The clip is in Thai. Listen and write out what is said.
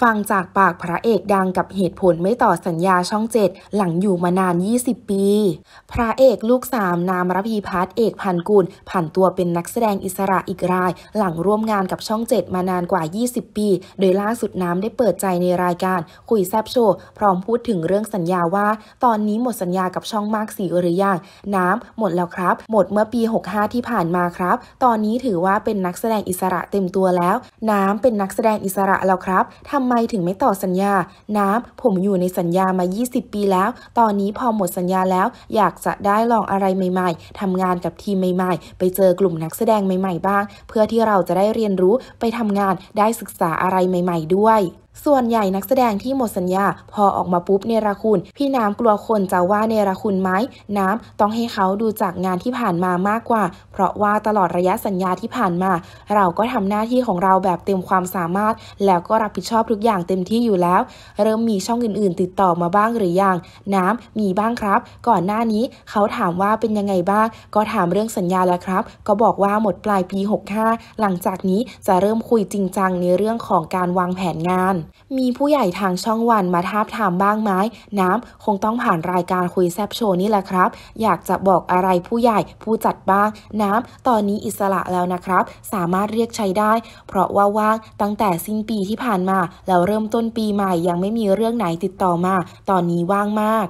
ฟังจากปากพระเอกดังกับเหตุผลไม่ต่อสัญญาช่องเจ็ดหลังอยู่มานาน 20 ปี พระเอกลูกสามนามรพีพัฒน์เอกพันกุล ผ่านตัวเป็นนักแสดงอิสระอีกราย หลังร่วมงานกับช่องเจ็ดมานานกว่า 20 ปี โดยล่าสุดน้ำได้เปิดใจในรายการ คุยแซบโชว์ พร้อมพูดถึงเรื่องสัญญาว่า ตอนนี้หมดสัญญากับช่องมากสีหรือยังน้ำหมดแล้วครับ หมดเมื่อปี 65 ที่ผ่านมาครับ ตอนนี้ถือว่าเป็นนักแสดงอิสระเต็มตัวแล้ว น้ำเป็นนักแสดงอิสระแล้วครับทำำไมถึงไม่ต่อสัญญา น้ำผมอยู่ในสัญญามา 20 ปีแล้ว ตอนนี้พอหมดสัญญาแล้ว อยากจะได้ลองอะไรใหม่ ๆทำงานกับทีมใหม่ ๆ ไปเจอกลุ่มนักแสดงใหม่ ๆ บ้าง เพื่อที่เราจะได้เรียนรู้ไปทำงานได้ศึกษาอะไรใหม่ ๆ ด้วยส่วนใหญ่นักแสดงที่หมดสัญญาพอออกมาปุ๊บ เนรคุณ พี่น้ำกลัวคนจะว่าเนรคุณไหมน้ำต้องให้เขาดูจากงานที่ผ่านมามากกว่า เพราะว่าตลอดระยะสัญญาที่ผ่านมา เราก็ทำหน้าที่ของเราแบบเต็มความสามารถ แล้วก็รับผิดชอบทุกอย่างเต็มที่อยู่แล้วเริ่มมีช่องอื่นๆ ติดต่อมาบ้างหรือยัง น้ำมีบ้างครับก่อนหน้านี้เขาถามว่าเป็นยังไงบ้าง ก็ถามเรื่องสัญญาแล้วครับก็บอกว่าหมดปลายปี65หลังจากนี้จะเริ่มคุยจริงจังในเรื่องของการวางแผนงานมีผู้ใหญ่ทางช่องวันมาทาบทามบ้างไหมน้ำ คงต้องผ่านรายการคุยแซบโชว์นี่แหละครับ อยากจะบอกอะไรผู้ใหญ่ผู้จัดบ้าง น้ำ ตอนนี้อิสระแล้วนะครับ สามารถเรียกใช้ได้ เพราะว่าว่างตั้งแต่สิ้นปีที่ผ่านมาแล้วเริ่มต้นปีใหม่ยังไม่มีเรื่องไหนติดต่อมา ตอนนี้ว่างมาก